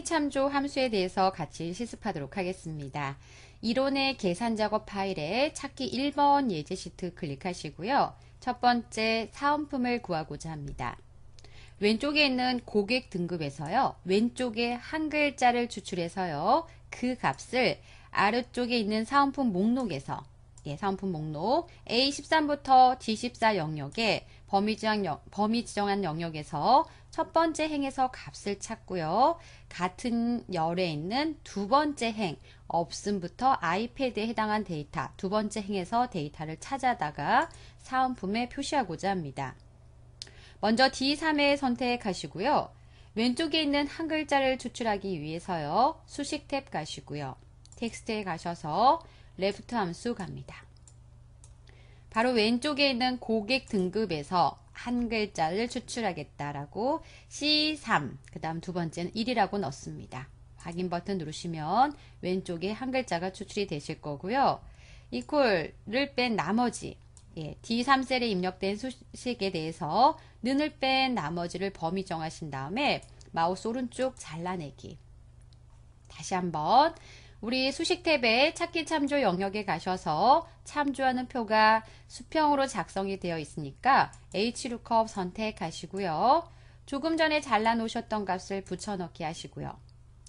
필기참조 함수에 대해서 같이 실습하도록 하겠습니다. 이론의 계산 작업 파일에 찾기 1번 예제 시트 클릭하시고요. 첫 번째 사은품을 구하고자 합니다. 왼쪽에 있는 고객 등급에서요. 왼쪽에 한 글자를 추출해서요. 그 값을 아래쪽에 있는 사은품 목록에서 예, 사은품 목록 A13부터 D14 영역에 범위 지정한 영역에서 첫 번째 행에서 값을 찾고요. 같은 열에 있는 두 번째 행, 없음부터 아이패드에 해당한 데이터, 두 번째 행에서 데이터를 찾아다가 사은품에 표시하고자 합니다. 먼저 D3에 선택하시고요. 왼쪽에 있는 한 글자를 추출하기 위해서요. 수식 탭 가시고요. 텍스트에 가셔서 left 함수 갑니다. 바로 왼쪽에 있는 고객 등급에서 한 글자를 추출하겠다라고 C3, 그 다음 두 번째는 1이라고 넣습니다. 확인 버튼 누르시면 왼쪽에 한 글자가 추출이 되실 거고요. 이퀄을 뺀 나머지 예, D3셀에 입력된 수식에 대해서 는을 뺀 나머지를 범위 정하신 다음에 마우스 오른쪽 잘라내기 다시 한번 우리 수식 탭에 찾기 참조 영역에 가셔서 참조하는 표가 수평으로 작성이 되어 있으니까 HLOOKUP 선택하시고요. 조금 전에 잘라 놓으셨던 값을 붙여넣기 하시고요.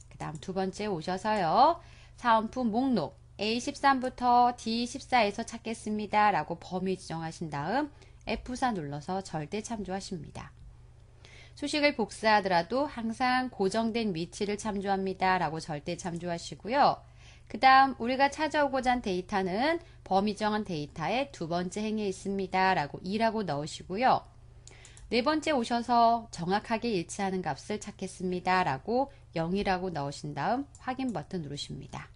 그 다음 두 번째 오셔서요. 사은품 목록 A13부터 D14에서 찾겠습니다. 라고 범위 지정하신 다음 F4 눌러서 절대 참조하십니다. 수식을 복사하더라도 항상 고정된 위치를 참조합니다. 라고 절대 참조하시고요. 그 다음 우리가 찾아오고자 한 데이터는 범위 정한 데이터의 두 번째 행에 있습니다. 라고 2라고 넣으시고요. 네 번째 오셔서 정확하게 일치하는 값을 찾겠습니다. 라고 0이라고 넣으신 다음 확인 버튼 누르십니다.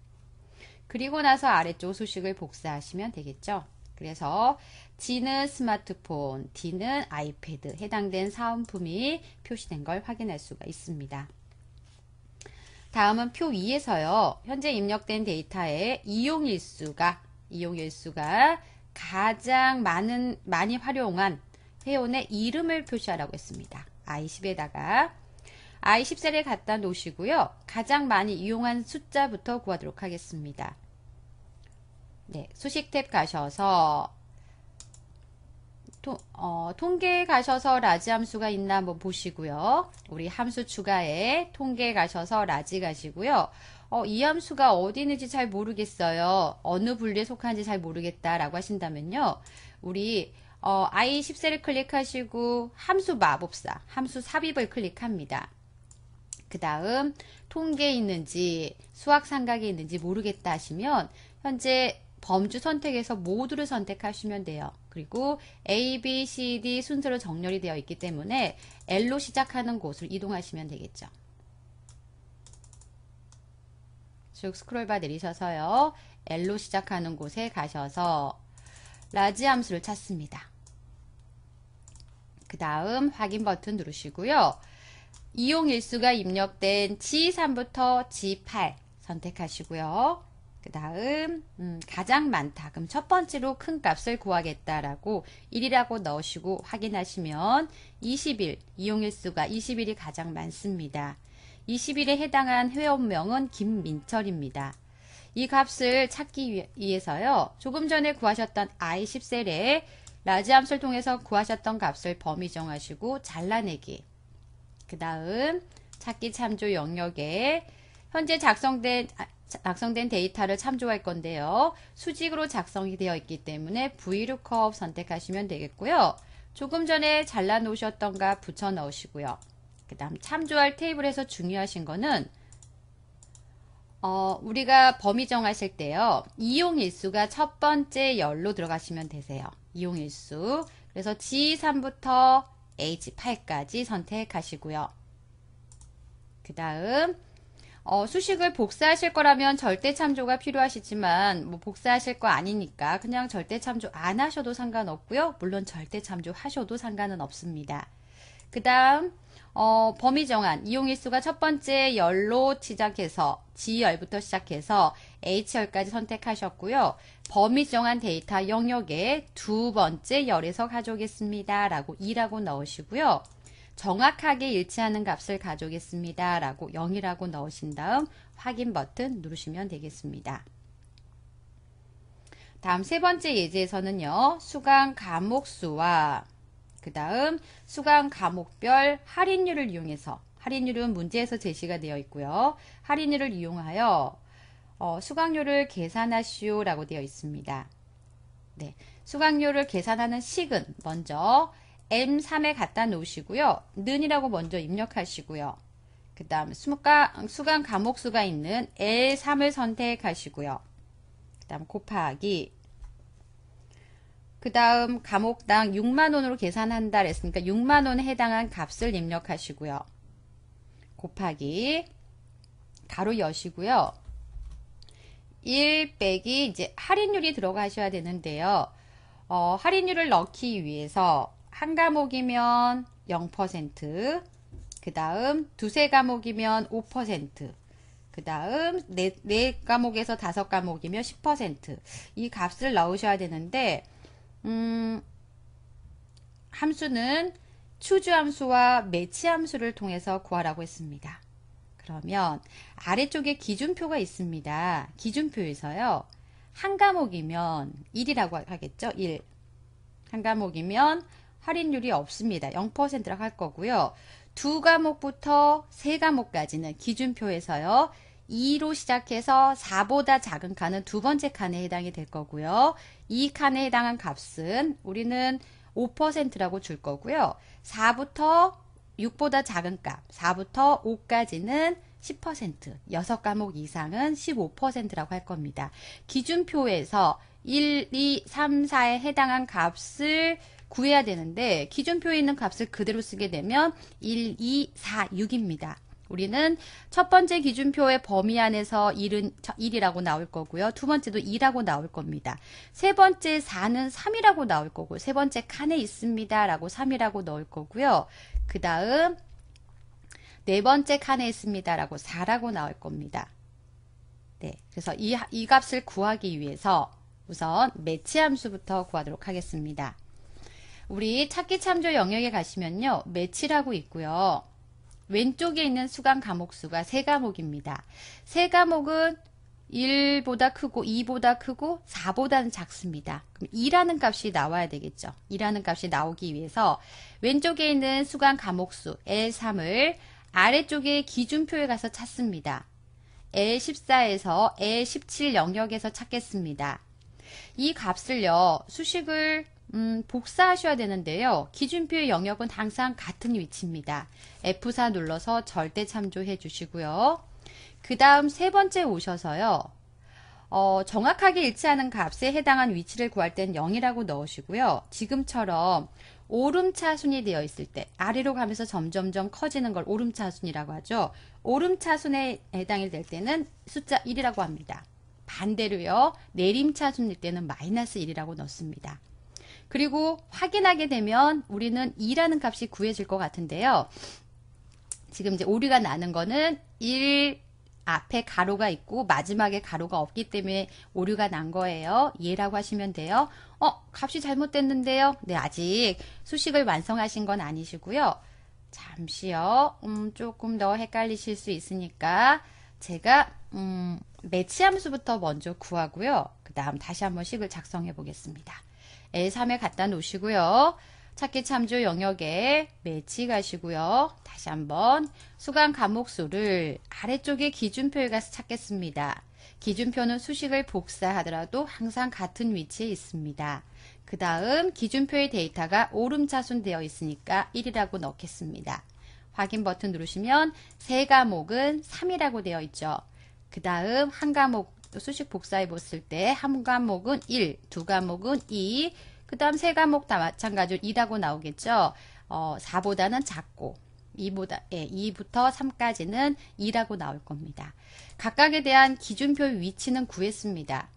그리고 나서 아래쪽 수식을 복사하시면 되겠죠. 그래서 G는 스마트폰, D는 아이패드 해당된 사은품이 표시된 걸 확인할 수가 있습니다. 다음은 표 2에서요. 현재 입력된 데이터의 이용일수가 이용일수가 가장 많은 많이 활용한 회원의 이름을 표시하라고 했습니다. I10에다가 I10셀에 갖다 놓으시고요. 가장 많이 이용한 숫자부터 구하도록 하겠습니다. 네, 수식 탭 가셔서 통, 어, 통계 가셔서 라지 함수가 있나 한번 보시고요. 우리 함수 추가에 통계 가셔서 라지 가시고요. 어, 이 함수가 어디 있는지 잘 모르겠어요. 어느 분류에 속하는지 잘 모르겠다라고 하신다면요. 우리 어, i 1 0세를 클릭하시고 함수 마법사, 함수 삽입을 클릭합니다. 그 다음 통계 있는지 수학상각에 있는지 모르겠다 하시면 현재 범주 선택에서 모두를 선택하시면 돼요. 그리고 A, B, C, D 순서로 정렬이 되어 있기 때문에 L로 시작하는 곳을 이동하시면 되겠죠. 쭉 스크롤바 내리셔서요. L로 시작하는 곳에 가셔서 라지 함수를 찾습니다. 그 다음 확인 버튼 누르시고요. 이용일수가 입력된 G3부터 G8 선택하시고요. 그 다음 음, 가장 많다. 그럼 첫 번째로 큰 값을 구하겠다라고 1이라고 넣으시고 확인하시면 20일 이용일수가 20일이 가장 많습니다. 20일에 해당한 회원명은 김민철입니다. 이 값을 찾기 위해서요. 조금 전에 구하셨던 I10셀에 라지함수를 통해서 구하셨던 값을 범위 정하시고 잘라내기 그 다음 찾기 참조 영역에 현재 작성된 아, 작성된 데이터를 참조할 건데요. 수직으로 작성이 되어 있기 때문에 VLOOKUP 선택하시면 되겠고요. 조금 전에 잘라 놓으셨던가 붙여 넣으시고요. 그 다음 참조할 테이블에서 중요하신 거는 어, 우리가 범위 정하실 때요. 이용일수가 첫 번째 열로 들어가시면 되세요. 이용일수. 그래서 G3부터 H8까지 선택하시고요. 그 다음 어, 수식을 복사하실 거라면 절대 참조가 필요하시지만 뭐 복사하실 거 아니니까 그냥 절대 참조 안 하셔도 상관없고요. 물론 절대 참조 하셔도 상관은 없습니다. 그 다음 어, 범위 정한 이용일수가 첫 번째 열로 시작해서 G열부터 시작해서 H열까지 선택하셨고요. 범위 정한 데이터 영역에 두 번째 열에서 가져오겠습니다. 라고 2라고 넣으시고요. 정확하게 일치하는 값을 가져오겠습니다. 라고 0이라고 넣으신 다음 확인 버튼 누르시면 되겠습니다. 다음 세 번째 예제에서는요. 수강 과목수와 그 다음 수강 과목별 할인율을 이용해서 할인율은 문제에서 제시가 되어 있고요. 할인율을 이용하여 어, 수강료를 계산하시오 라고 되어 있습니다. 네, 수강료를 계산하는 식은 먼저 M3에 갖다 놓으시고요. 는이라고 먼저 입력하시고요. 그 다음 수강, 수강 과목수가 있는 L3을 선택하시고요. 그 다음 곱하기 그 다음 과목당 6만원으로 계산한다 그랬으니까 6만원에 해당한 값을 입력하시고요. 곱하기 가로 여시고요. 1 빼기 이제 할인율이 들어가셔야 되는데요. 어, 할인율을 넣기 위해서 한 과목이면 0%, 그 다음 두세 과목이면 5%, 그 다음 네, 네 과목에서 다섯 과목이면 10%이 값을 넣으셔야 되는데 음, 함수는 추주 함수와 매치 함수를 통해서 구하라고 했습니다. 그러면 아래쪽에 기준표가 있습니다. 기준표에서요. 한 과목이면 1이라고 하겠죠. 1. 한 과목이면 할인율이 없습니다. 0%라 고할 거고요. 두 과목부터 세 과목까지는 기준표에서요. 2로 시작해서 4보다 작은 칸은 두 번째 칸에 해당이 될 거고요. 이 칸에 해당한 값은 우리는 5%라고 줄 거고요. 4부터 6보다 작은 값, 4부터 5까지는 10%, 6과목 이상은 15%라고 할 겁니다. 기준표에서 1, 2, 3, 4에 해당한 값을 구해야 되는데 기준표에 있는 값을 그대로 쓰게 되면 1, 2, 4, 6입니다. 우리는 첫 번째 기준표의 범위 안에서 1은 1이라고 나올 거고요. 두 번째도 2라고 나올 겁니다. 세 번째 4는 3이라고 나올 거고 세 번째 칸에 있습니다. 라고 3이라고 넣을 거고요. 그 다음 네 번째 칸에 있습니다. 라고 4라고 나올 겁니다. 네, 그래서 이, 이 값을 구하기 위해서 우선 매치 함수부터 구하도록 하겠습니다. 우리 찾기 참조 영역에 가시면요. 매치라고 있고요. 왼쪽에 있는 수강 과목수가 세 과목입니다. 세 과목은 1보다 크고 2보다 크고 4보다는 작습니다. 그럼 2라는 값이 나와야 되겠죠. 2라는 값이 나오기 위해서 왼쪽에 있는 수강 과목수 L3을 아래쪽에 기준표에 가서 찾습니다. L14에서 L17 영역에서 찾겠습니다. 이 값을요. 수식을 음, 복사하셔야 되는데요. 기준표의 영역은 항상 같은 위치입니다. F4 눌러서 절대 참조해 주시고요. 그 다음 세 번째 오셔서요. 어, 정확하게 일치하는 값에 해당한 위치를 구할 땐 0이라고 넣으시고요. 지금처럼 오름차순이 되어 있을 때 아래로 가면서 점점점 커지는 걸 오름차순이라고 하죠. 오름차순에 해당이 될 때는 숫자 1이라고 합니다. 반대로요. 내림차순일 때는 마이너스 1이라고 넣습니다. 그리고 확인하게 되면 우리는 2라는 값이 구해질 것 같은데요. 지금 이제 오류가 나는 거는 1 앞에 가로가 있고 마지막에 가로가 없기 때문에 오류가 난 거예요. 예라고 하시면 돼요. 어, 값이 잘못됐는데요. 네, 아직 수식을 완성하신 건 아니시고요. 잠시요. 음, 조금 더 헷갈리실 수 있으니까 제가 음, 매치 함수부터 먼저 구하고요. 그 다음 다시 한번 식을 작성해 보겠습니다. L3에 갖다 놓으시고요. 찾기 참조 영역에 매치 가시고요. 다시 한번 수강 과목수를 아래쪽에 기준표에 가서 찾겠습니다. 기준표는 수식을 복사하더라도 항상 같은 위치에 있습니다. 그 다음 기준표의 데이터가 오름차순되어 있으니까 1이라고 넣겠습니다. 확인 버튼 누르시면 세 과목은 3이라고 되어 있죠. 그 다음 한 과목 또 수식 복사해 봤을 때 한 과목은 1, 두 과목은 2, 그 다음 세 과목 다 마찬가지로 2라고 나오겠죠. 어, 4보다는 작고 2보다, 예, 2부터 3까지는 2라고 나올 겁니다. 각각에 대한 기준표의 위치는 구했습니다.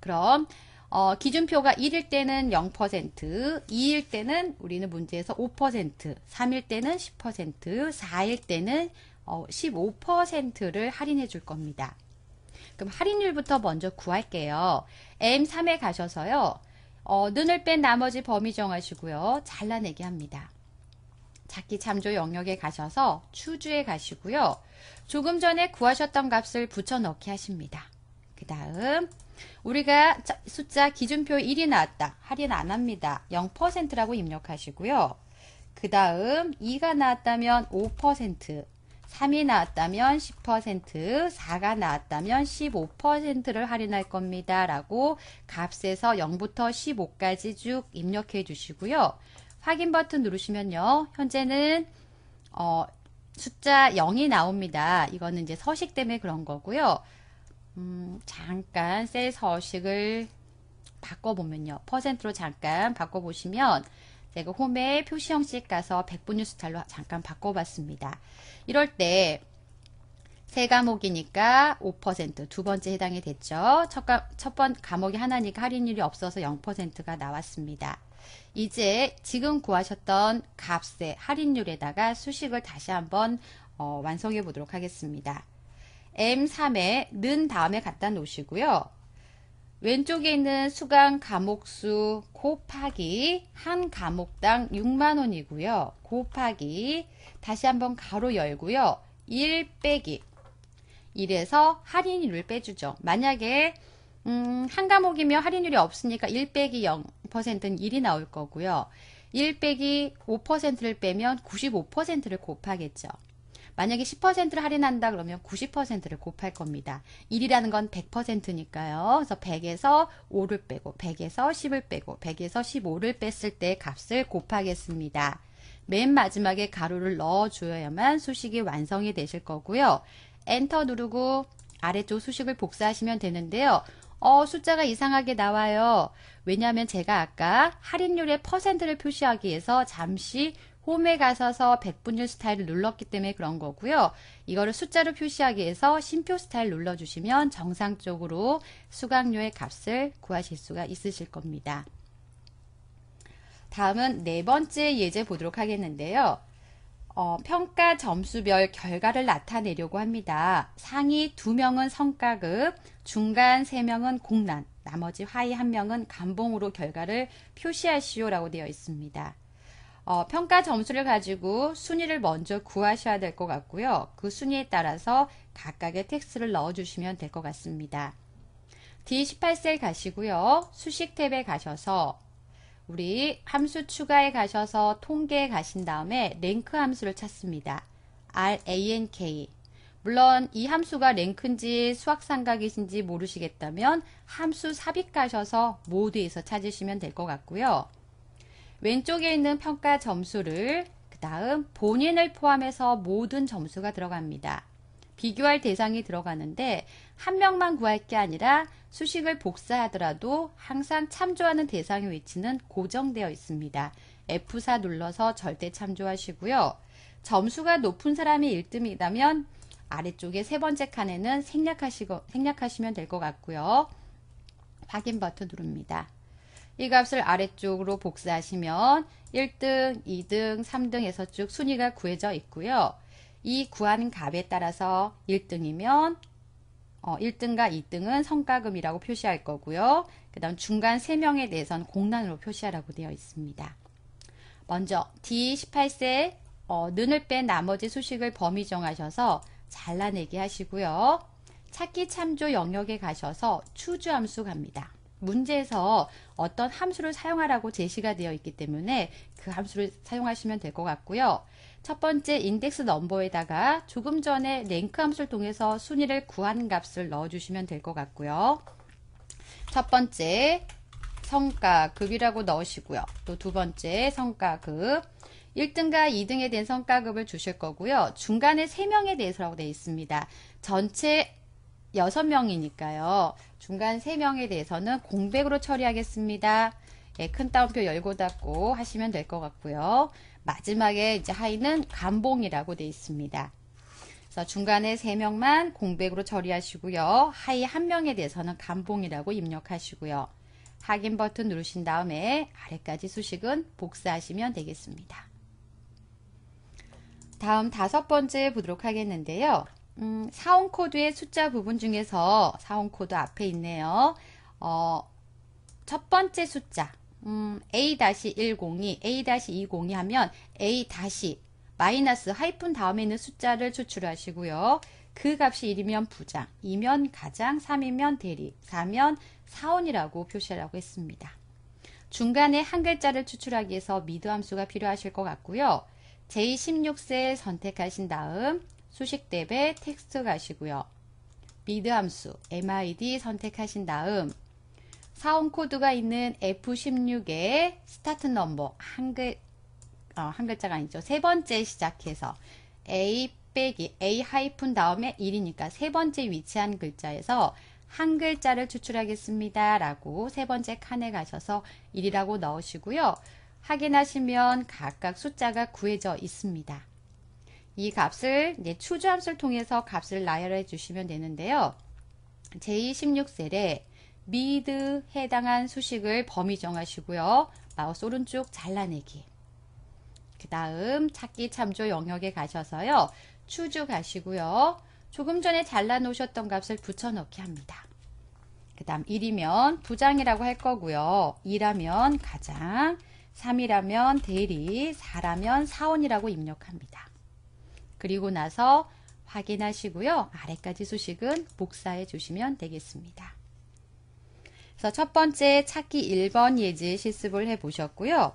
그럼 어, 기준표가 1일 때는 0%, 2일 때는 우리는 문제에서 5%, 3일 때는 10%, 4일 때는 어, 15%를 할인해 줄 겁니다. 그럼 할인율부터 먼저 구할게요. M3에 가셔서요. 어, 눈을 뺀 나머지 범위 정하시고요. 잘라내기 합니다. 찾기 참조 영역에 가셔서 추주에 가시고요. 조금 전에 구하셨던 값을 붙여넣기 하십니다. 그 다음 우리가 숫자 기준표 1이 나왔다. 할인 안 합니다. 0%라고 입력하시고요. 그 다음 2가 나왔다면 5% 3이 나왔다면 10%, 4가 나왔다면 15%를 할인할 겁니다. 라고 값에서 0부터 15까지 쭉 입력해 주시고요. 확인 버튼 누르시면요. 현재는 어, 숫자 0이 나옵니다. 이거는 이제 서식 때문에 그런 거고요. 음, 잠깐 셀 서식을 바꿔보면요. 퍼센트로 잠깐 바꿔보시면 제가 홈에 표시 형식 가서 1 0 0분류 숫자로 잠깐 바꿔봤습니다. 이럴 때 세 과목이니까 5%두 번째 해당이 됐죠. 첫, 첫번 과목이 하나니까 할인율이 없어서 0%가 나왔습니다. 이제 지금 구하셨던 값의 할인율에다가 수식을 다시 한번 어, 완성해 보도록 하겠습니다. M3에 는 다음에 갖다 놓으시고요. 왼쪽에 있는 수강 과목수 곱하기 한 과목당 6만원이고요. 곱하기 다시 한번 가로 열고요. 1 빼기 1에서 할인율을 빼주죠. 만약에 음, 한 과목이면 할인율이 없으니까 1 빼기 0%는 1이 나올 거고요. 1 빼기 5%를 빼면 95%를 곱하겠죠. 만약에 10%를 할인한다 그러면 90%를 곱할 겁니다. 1이라는 건 100%니까요. 그래서 100에서 5를 빼고 100에서 10을 빼고 100에서 15를 뺐을 때 값을 곱하겠습니다. 맨 마지막에 가로를 넣어줘야만 수식이 완성이 되실 거고요. 엔터 누르고 아래쪽 수식을 복사하시면 되는데요. 어, 숫자가 이상하게 나와요. 왜냐하면 제가 아까 할인율의 퍼센트를 표시하기 위해서 잠시 홈에 가셔서 백분율 스타일을 눌렀기 때문에 그런 거고요. 이거를 숫자로 표시하기 위해서 심표 스타일 눌러주시면 정상적으로 수강료의 값을 구하실 수가 있으실 겁니다. 다음은 네 번째 예제 보도록 하겠는데요. 어, 평가 점수별 결과를 나타내려고 합니다. 상위 두명은 성과급, 중간 세명은 공란, 나머지 하위 한명은 감봉으로 결과를 표시하시오라고 되어 있습니다. 어, 평가 점수를 가지고 순위를 먼저 구하셔야 될 것 같고요. 그 순위에 따라서 각각의 텍스트를 넣어주시면 될 것 같습니다. D18셀 가시고요. 수식 탭에 가셔서 우리 함수 추가에 가셔서 통계에 가신 다음에 랭크 함수를 찾습니다. RANK 물론 이 함수가 랭크인지 수학삼각이신지 모르시겠다면 함수 삽입 가셔서 모두에서 찾으시면 될 것 같고요. 왼쪽에 있는 평가 점수를 그 다음 본인을 포함해서 모든 점수가 들어갑니다. 비교할 대상이 들어가는데 한 명만 구할 게 아니라 수식을 복사하더라도 항상 참조하는 대상의 위치는 고정되어 있습니다. F4 눌러서 절대 참조하시고요. 점수가 높은 사람이 1등이라면 아래쪽에 세 번째 칸에는 생략하시고, 생략하시면 될 것 같고요. 확인 버튼 누릅니다. 이 값을 아래쪽으로 복사하시면 1등, 2등, 3등 에서쭉 순위가 구해져 있고요. 이 구한 값에 따라서 1등이면 어, 1등과 2등은 성과금이라고 표시할 거고요. 그 다음 중간 3명에 대해서는 공란으로 표시하라고 되어 있습니다. 먼저 D18세 어, 눈을 뺀 나머지 수식을 범위 정하셔서 잘라내기 하시고요. 찾기 참조 영역에 가셔서 추주 함수 갑니다. 문제에서 어떤 함수를 사용하라고 제시가 되어 있기 때문에 그 함수를 사용하시면 될 것 같고요. 첫 번째 인덱스 넘버에다가 조금 전에 랭크 함수를 통해서 순위를 구한 값을 넣어주시면 될 것 같고요. 첫 번째 성과급이라고 넣으시고요. 또 두 번째 성과급 1등과 2등에 대한 성과급을 주실 거고요. 중간에 3명에 대해서라고 되어 있습니다. 전체 여섯 명이니까요. 중간 세명에 대해서는 공백으로 처리하겠습니다. 예, 큰 따옴표 열고 닫고 하시면 될 것 같고요. 마지막에 이제 하이는 감봉이라고 되어 있습니다. 그래서 중간에 세명만 공백으로 처리하시고요. 하이 한명에 대해서는 감봉이라고 입력하시고요. 확인 버튼 누르신 다음에 아래까지 수식은 복사하시면 되겠습니다. 다음 다섯 번째 보도록 하겠는데요. 음, 사원 코드의 숫자 부분 중에서 사원 코드 앞에 있네요. 어, 첫 번째 숫자 음, A-102, A-202 하면 A- 마이너스 하이픈 다음에 있는 숫자를 추출하시고요. 그 값이 1이면 부장, 2면 가장, 3이면 대리, 4면 사원이라고 표시하라고 했습니다. 중간에 한 글자를 추출하기 위해서 미드 함수가 필요하실 것 같고요. 제16셀 선택하신 다음 수식 대에 텍스트 가시고요. 미드 함수 MID 선택하신 다음 사원 코드가 있는 F16의 스타트 넘버 한, 글, 어, 한 글자가 아니죠. 세 번째 시작해서 A 빼기 A 하이픈 다음에 1이니까 세 번째 위치한 글자에서 한 글자를 추출하겠습니다. 라고 세 번째 칸에 가셔서 1이라고 넣으시고요. 확인하시면 각각 숫자가 구해져 있습니다. 이 값을 이제 추주함수를 통해서 값을 나열해 주시면 되는데요. 제2 6셀에 미드 해당한 수식을 범위 정하시고요. 마우스 오른쪽 잘라내기. 그 다음 찾기 참조 영역에 가셔서요. 추주 가시고요. 조금 전에 잘라놓으셨던 값을 붙여넣기 합니다. 그 다음 1이면 부장이라고 할 거고요. 2라면 가장, 3이라면 대리, 4라면 사원이라고 입력합니다. 그리고 나서 확인하시고요. 아래까지 수식은 복사해 주시면 되겠습니다. 그래서 첫 번째 찾기 1번 예제 실습을 해 보셨고요.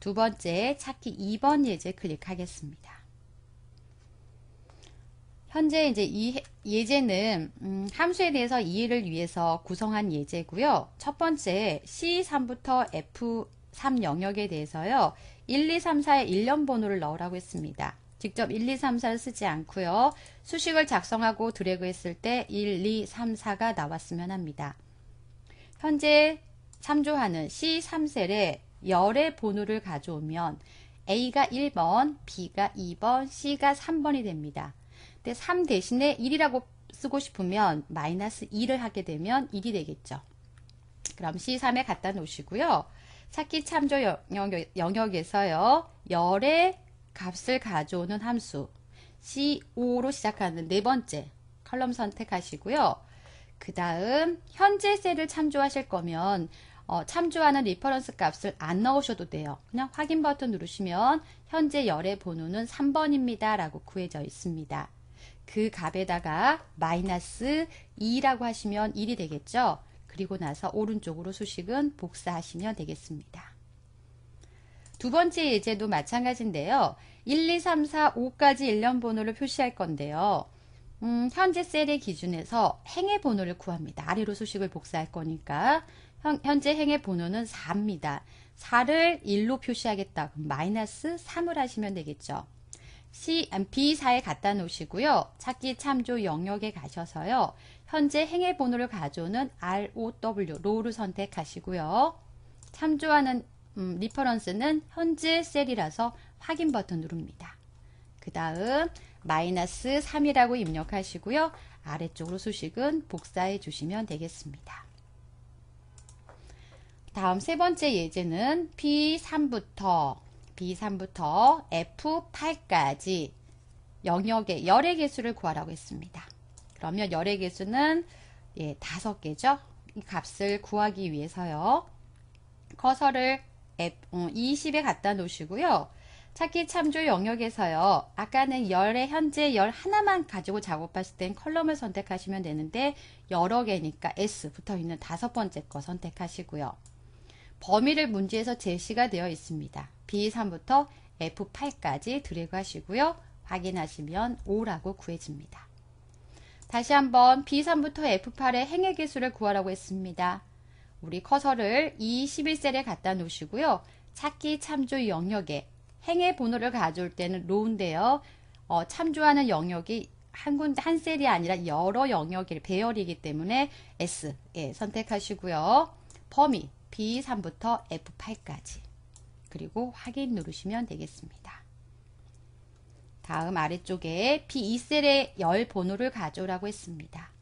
두 번째 찾기 2번 예제 클릭하겠습니다. 현재 이제 이 예제는 음, 함수에 대해서 이해를 위해서 구성한 예제고요. 첫 번째 C3부터 F3 영역에 대해서요. 1, 2, 3, 4의 일련 번호를 넣으라고 했습니다. 직접 1, 2, 3, 4를 쓰지 않고요. 수식을 작성하고 드래그 했을 때 1, 2, 3, 4가 나왔으면 합니다. 현재 3조하는 C3셀에 열의 번호를 가져오면 A가 1번, B가 2번, C가 3번이 됩니다. 근데 3 대신에 1이라고 쓰고 싶으면 마이너스 2를 하게 되면 1이 되겠죠. 그럼 C3에 갖다 놓으시고요. 찾기 참조 영역, 에서요 열의 값을 가져오는 함수 CO로 시작하는 네 번째 컬럼 선택하시고요. 그 다음 현재 셀을 참조하실 거면 어, 참조하는 리퍼런스 값을 안 넣으셔도 돼요. 그냥 확인 버튼 누르시면 현재 열의 번호는 3번입니다. 라고 구해져 있습니다. 그 값에다가 마이너스 2라고 하시면 1이 되겠죠. 그리고 나서 오른쪽으로 수식은 복사하시면 되겠습니다. 두 번째 예제도 마찬가지인데요. 1, 2, 3, 4, 5까지 일련 번호를 표시할 건데요. 음, 현재 셀의 기준에서 행의 번호를 구합니다. 아래로 수식을 복사할 거니까 현, 재 행의 번호는 4입니다. 4를 1로 표시하겠다. 그럼 마이너스 3을 하시면 되겠죠. C, 음, B4에 갖다 놓으시고요. 찾기 참조 영역에 가셔서요. 현재 행의 번호를 가져오는 ROW, 로우를 선택하시고요. 참조하는 음, 리퍼런스는 현재 셀이라서 확인 버튼 누릅니다. 그 다음 마이너스 3이라고 입력하시고요. 아래쪽으로 수식은 복사해 주시면 되겠습니다. 다음 세 번째 예제는 B3부터 B3부터 F8까지 영역의 열의 개수를 구하라고 했습니다. 그러면 열의 개수는 예, 다 개죠. 이 값을 구하기 위해서요. 커서를 앱, 어, 20에 갖다 놓으시고요. 찾기 참조 영역에서요. 아까는 열의 현재 열 하나만 가지고 작업하실 땐 컬럼을 선택하시면 되는데 여러 개니까 S 붙어있는 다섯 번째 거 선택하시고요. 범위를 문제에서 제시가 되어 있습니다. B3부터 F8까지 드래그 하시고요. 확인하시면 o 라고 구해집니다. 다시 한번 B3부터 F8의 행의 개수를 구하라고 했습니다. 우리 커서를 이 11셀에 갖다 놓으시고요. 찾기 참조 영역에 행의 번호를 가져올 때는 로운데요. 어, 참조하는 영역이 한 군데 한 셀이 아니라 여러 영역의 배열이기 때문에 S 예, 선택하시고요. 범위 B3부터 F8까지 그리고 확인 누르시면 되겠습니다. 다음 아래쪽에 b 2셀에열 번호를 가져오라고 했습니다.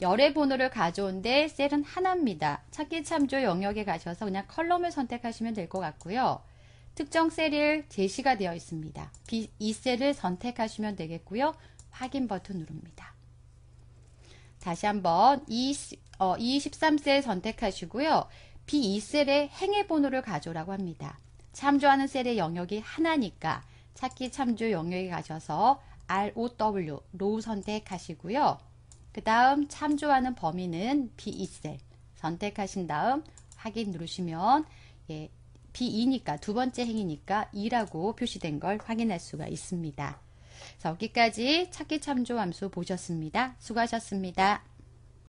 열의 번호를 가져온데 셀은 하나입니다. 찾기 참조 영역에 가셔서 그냥 컬럼을 선택하시면 될 것 같고요. 특정 셀을 제시가 되어 있습니다. 이 셀을 선택하시면 되겠고요. 확인 버튼 누릅니다. 다시 한번 이, 어, 23 셀 선택하시고요. B2셀의 행의 번호를 가져오라고 합니다. 참조하는 셀의 영역이 하나니까 찾기 참조 영역에 가셔서 ROW, 로우 선택하시고요. 그 다음 참조하는 범위는 B2셀 선택하신 다음 확인 누르시면 예, B2니까 두 번째 행위니까 2라고 표시된 걸 확인할 수가 있습니다. 자, 여기까지 찾기 참조 함수 보셨습니다. 수고하셨습니다.